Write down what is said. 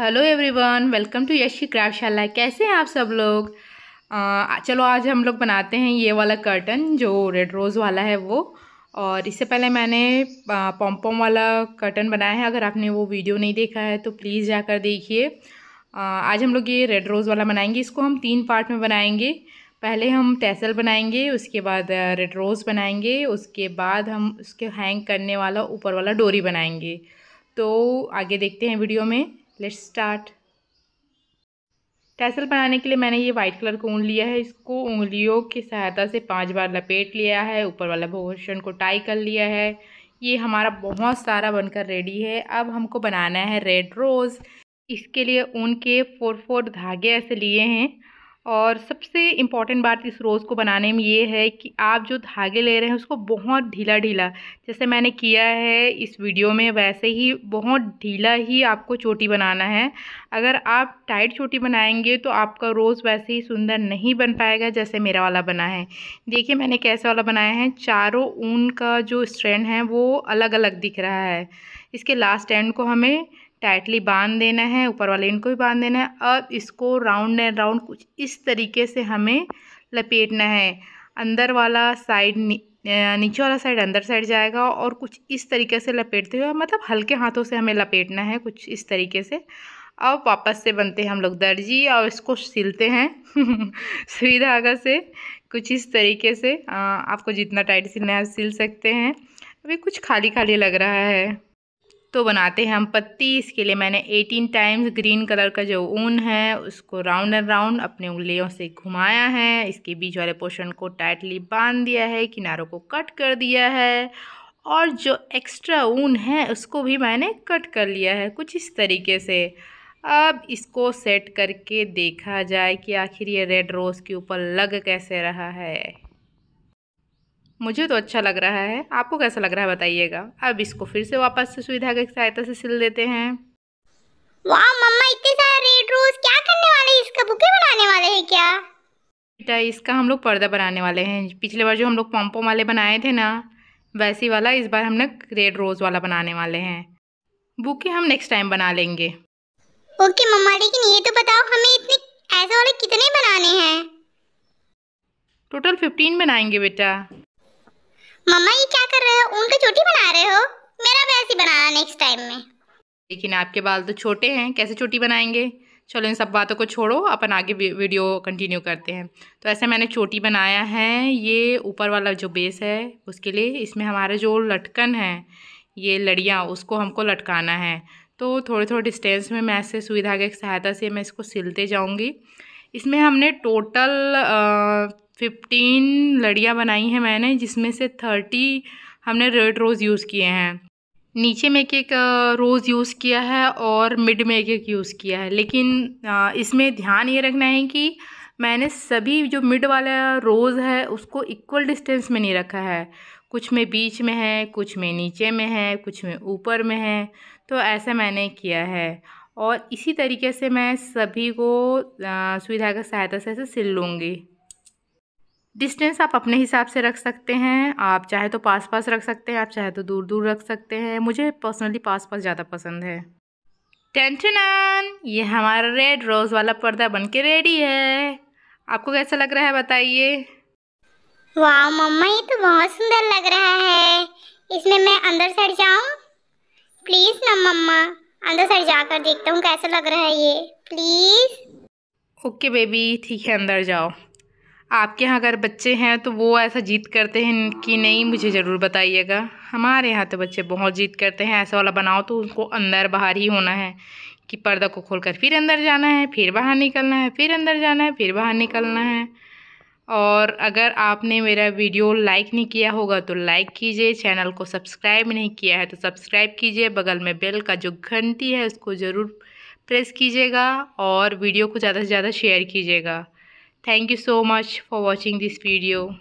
hello everyone welcome to Yashi Craftshala कैसे हैं आप सब लोग आ, चलो आज हम लोग बनाते हैं ये वाला कर्टन जो रेड रोज़ वाला है वो और इससे पहले मैंने पॉम्पॉम वाला कर्टन बनाया है अगर आपने वो वीडियो नहीं देखा है तो प्लीज़ जाकर देखिए आज हम लोग ये रेड रोज़ वाला बनाएंगे इसको हम तीन पार्ट में बनाएंगे पहले हम टैसल बनाएंगे उसके बाद रेड रोज़ बनाएंगे उसके बाद हम उसके हैंग करने वाला ऊपर वाला डोरी बनाएंगे तो आगे देखते हैं वीडियो में लेट्स स्टार्ट टैसल बनाने के लिए मैंने ये वाइट कलर का ऊन लिया है इसको उंगलियों की सहायता से पांच बार लपेट लिया है ऊपर वाला पोर्शन को टाई कर लिया है ये हमारा बहुत सारा बनकर रेडी है अब हमको बनाना है रेड रोज़ इसके लिए ऊन के फोर फोर धागे ऐसे लिए हैं और सबसे इम्पॉर्टेंट बात इस रोज़ को बनाने में ये है कि आप जो धागे ले रहे हैं उसको बहुत ढीला ढीला जैसे मैंने किया है इस वीडियो में वैसे ही बहुत ढीला ही आपको चोटी बनाना है अगर आप टाइट चोटी बनाएंगे तो आपका रोज़ वैसे ही सुंदर नहीं बन पाएगा जैसे मेरा वाला बना है देखिए मैंने कैसे वाला बनाया है चारों ऊन का जो स्ट्रैंड है वो अलग अलग दिख रहा है इसके लास्ट एंड को हमें टाइटली बांध देना है ऊपर वाले इनको भी बांध देना है अब इसको राउंड एंड राउंड कुछ इस तरीके से हमें लपेटना है अंदर वाला साइड नीचे वाला साइड अंदर साइड जाएगा और कुछ इस तरीके से लपेटते हुए मतलब हल्के हाथों से हमें लपेटना है कुछ इस तरीके से अब वापस से बनते हैं हम लोग दर्जी और इसको सिलते हैं सुई धागा से कुछ इस तरीके से आ, आपको जितना टाइट सिलना है सिल सकते हैं अभी कुछ खाली खाली लग रहा है तो बनाते हैं हम पत्ती इसके लिए मैंने 18 टाइम्स ग्रीन कलर का जो ऊन है उसको राउंड एंड राउंड अपने उंगलियों से घुमाया है इसके बीच वाले पोर्शन को टाइटली बांध दिया है किनारों को कट कर दिया है और जो एक्स्ट्रा ऊन है उसको भी मैंने कट कर लिया है कुछ इस तरीके से अब इसको सेट करके देखा जाए कि आखिर ये रेड रोज़ के ऊपर लग कैसे रहा है मुझे तो अच्छा लग रहा है आपको कैसा लग रहा है बताइएगा अब इसको फिर से वापस से सुविधा की सहायता से सिल देते हैं वाह मम्मा इतने सारे रेड रोज क्या करने वाले इसका बुके बनाने वाले हैं क्या बेटा इसका हम लोग पर्दा बनाने वाले हैं पिछले बार जो हम लोग पॉम्पो वाले बनाए थे ना वैसी वाला इस बार हम लोग रेड रोज़ वाला बनाने वाले हैं बुके हम नेक्स्ट टाइम बना लेंगे ओके मम्मा लेकिन ये तो बताओ हमें इतने ऐसे वाले कितने बनाने हैं टोटल फिफ्टीन बनाएंगे बेटा मम्मा ये क्या कर रहे हो उनका चोटी बना रहे हो मेरा भी ऐसी बनाना नेक्स्ट टाइम में लेकिन आपके बाल तो छोटे हैं कैसे चोटी बनाएंगे चलो इन सब बातों को छोड़ो अपन आगे वीडियो कंटिन्यू करते हैं तो ऐसे मैंने चोटी बनाया है ये ऊपर वाला जो बेस है उसके लिए इसमें हमारा जो लटकन है ये लड़ियाँ उसको हमको लटकाना है तो थोड़े थोड़े डिस्टेंस में मैं ऐसे सुविधा की सहायता से मैं इसको सिलते जाऊँगी इसमें हमने टोटल फिफ्टीन लड़ियाँ बनाई हैं मैंने जिसमें से थर्टी हमने रेड रोज़ यूज़ किए हैं नीचे में एक एक रोज़ यूज़ किया है और मिड में एक एक यूज़ किया है लेकिन इसमें ध्यान ये रखना है कि मैंने सभी जो मिड वाला रोज़ है उसको इक्वल डिस्टेंस में नहीं रखा है कुछ में बीच में है कुछ में नीचे में है कुछ में ऊपर में है तो ऐसा मैंने किया है और इसी तरीके से मैं सभी को सुविधा की सहायता से ऐसे सिल लूँगी डिस्टेंस आप अपने हिसाब से रख सकते हैं आप चाहे तो पास पास रख सकते हैं आप चाहे तो दूर दूर रख सकते हैं मुझे पर्सनली पास पास ज़्यादा पसंद है टेंशनन ये हमारा रेड रोज़ वाला पर्दा बन के रेडी है आपको कैसा लग रहा है बताइए वाह मम्मा ये तो बहुत सुंदर लग रहा है इसमें मैं अंदर चढ़ जाऊँ प्लीज़ ना मम्मा अंदर साइड जाकर देखता हूँ कैसा लग रहा है ये प्लीज़ ओके बेबी ठीक है अंदर जाओ आपके यहाँ अगर बच्चे हैं तो वो ऐसा जीत करते हैं कि नहीं मुझे ज़रूर बताइएगा हमारे यहाँ तो बच्चे बहुत जीत करते हैं ऐसा वाला बनाओ तो उनको अंदर बाहर ही होना है कि पर्दा को खोलकर फिर अंदर जाना है फिर बाहर निकलना है फिर अंदर जाना है फिर बाहर निकलना है और अगर आपने मेरा वीडियो लाइक नहीं किया होगा तो लाइक कीजिए चैनल को सब्सक्राइब नहीं किया है तो सब्सक्राइब कीजिए बगल में बेल का जो घंटी है उसको ज़रूर प्रेस कीजिएगा और वीडियो को ज़्यादा से ज़्यादा शेयर कीजिएगा thank you so much for watching this video